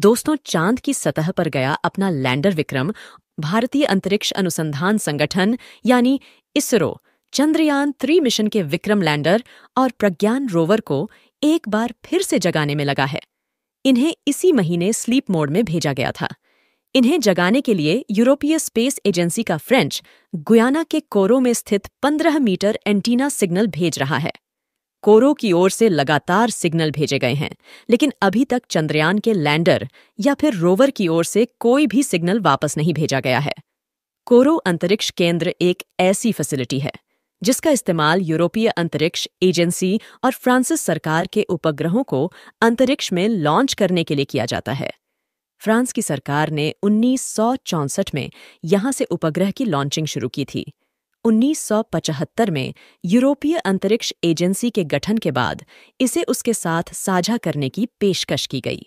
दोस्तों चांद की सतह पर गया अपना लैंडर विक्रम भारतीय अंतरिक्ष अनुसंधान संगठन यानी इसरो चंद्रयान थ्री मिशन के विक्रम लैंडर और प्रज्ञान रोवर को एक बार फिर से जगाने में लगा है इन्हें इसी महीने स्लीप मोड में भेजा गया था इन्हें जगाने के लिए यूरोपीय स्पेस एजेंसी का फ्रेंच गुयाना के कोरो में स्थित 15 मीटर एंटीना सिग्नल भेज रहा है कोरो की ओर से लगातार सिग्नल भेजे गए हैं लेकिन अभी तक चंद्रयान के लैंडर या फिर रोवर की ओर से कोई भी सिग्नल वापस नहीं भेजा गया है कोरो अंतरिक्ष केंद्र एक ऐसी फैसिलिटी है जिसका इस्तेमाल यूरोपीय अंतरिक्ष एजेंसी और फ्रांसिस सरकार के उपग्रहों को अंतरिक्ष में लॉन्च करने के लिए किया जाता है फ्रांस की सरकार ने उन्नीस में यहां से उपग्रह की लॉन्चिंग शुरू की थी 1975 में यूरोपीय अंतरिक्ष एजेंसी के गठन के बाद इसे उसके साथ साझा करने की पेशकश की गई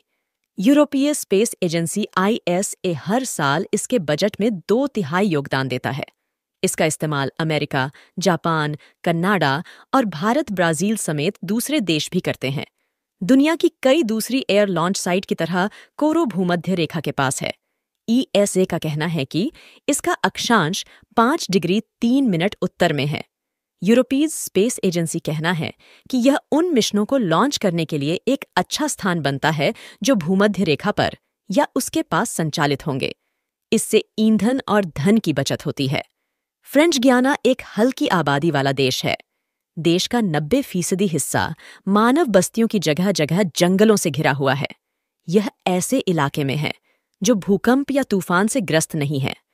यूरोपीय स्पेस एजेंसी आईएसए हर साल इसके बजट में दो तिहाई योगदान देता है इसका इस्तेमाल अमेरिका जापान कनाडा और भारत ब्राजील समेत दूसरे देश भी करते हैं दुनिया की कई दूसरी एयर लॉन्च साइट की तरह कोरो भूमध्य रेखा के पास है ईएसए e का कहना है कि इसका अक्षांश पांच डिग्री तीन मिनट उत्तर में है यूरोपीज स्पेस एजेंसी कहना है कि यह उन मिशनों को लॉन्च करने के लिए एक अच्छा स्थान बनता है जो भूमध्य रेखा पर या उसके पास संचालित होंगे इससे ईंधन और धन की बचत होती है फ्रेंच गियाना एक हल्की आबादी वाला देश है देश का नब्बे फीसदी हिस्सा मानव बस्तियों की जगह जगह जंगलों से घिरा हुआ है यह ऐसे इलाके में है जो भूकंप या तूफान से ग्रस्त नहीं है